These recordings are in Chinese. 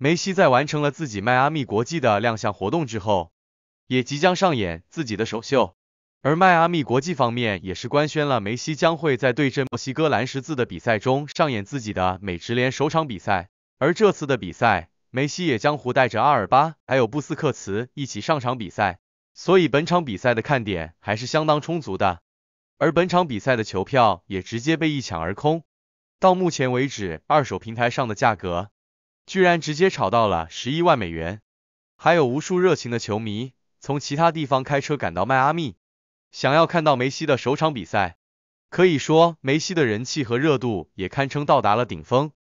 梅西在完成了自己迈阿密国际的亮相活动之后，也即将上演自己的首秀。而迈阿密国际方面也是官宣了梅西将会在对阵墨西哥蓝十字的比赛中上演自己的美职联首场比赛。而这次的比赛，梅西也将会带着阿尔巴还有布斯克茨一起上场比赛，所以本场比赛的看点还是相当充足的。而本场比赛的球票也直接被一抢而空。到目前为止，二手平台上的价格。居然直接炒到了十一万美元，还有无数热情的球迷从其他地方开车赶到迈阿密，想要看到梅西的首场比赛。可以说，梅西的人气和热度也堪称到达了顶峰。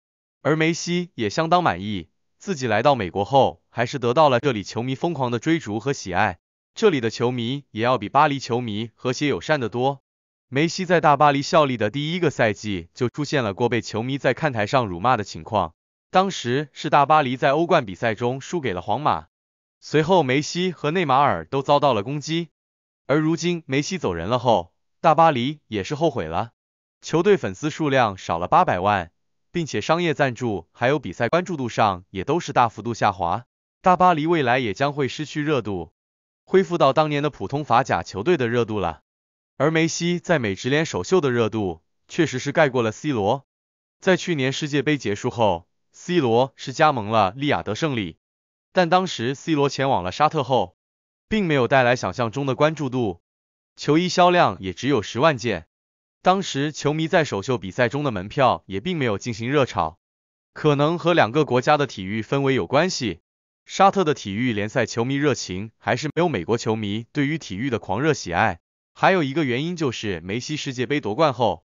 而梅西也相当满意，自己来到美国后，还是得到了这里球迷疯狂的追逐和喜爱。这里的球迷也要比巴黎球迷和谐友善的多。梅西在大巴黎效力的第一个赛季，就出现了过被球迷在看台上辱骂的情况。当时是大巴黎在欧冠比赛中输给了皇马，随后梅西和内马尔都遭到了攻击，而如今梅西走人了后，大巴黎也是后悔了，球队粉丝数量少了八百万，并且商业赞助还有比赛关注度上也都是大幅度下滑，大巴黎未来也将会失去热度，恢复到当年的普通法甲球队的热度了，而梅西在美职联首秀的热度确实是盖过了 C 罗，在去年世界杯结束后。C 罗是加盟了利雅得胜利，但当时 C 罗前往了沙特后，并没有带来想象中的关注度，球衣销量也只有十万件。当时球迷在首秀比赛中的门票也并没有进行热炒，可能和两个国家的体育氛围有关系。沙特的体育联赛球迷热情还是没有美国球迷对于体育的狂热喜爱。还有一个原因就是梅西世界杯夺冠后，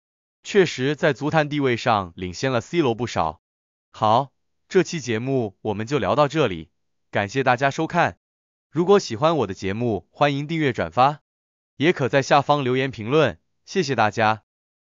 确实在足坛地位上领先了 C 罗不少。好，这期节目我们就聊到这里，感谢大家收看。如果喜欢我的节目，欢迎订阅转发，也可在下方留言评论，谢谢大家。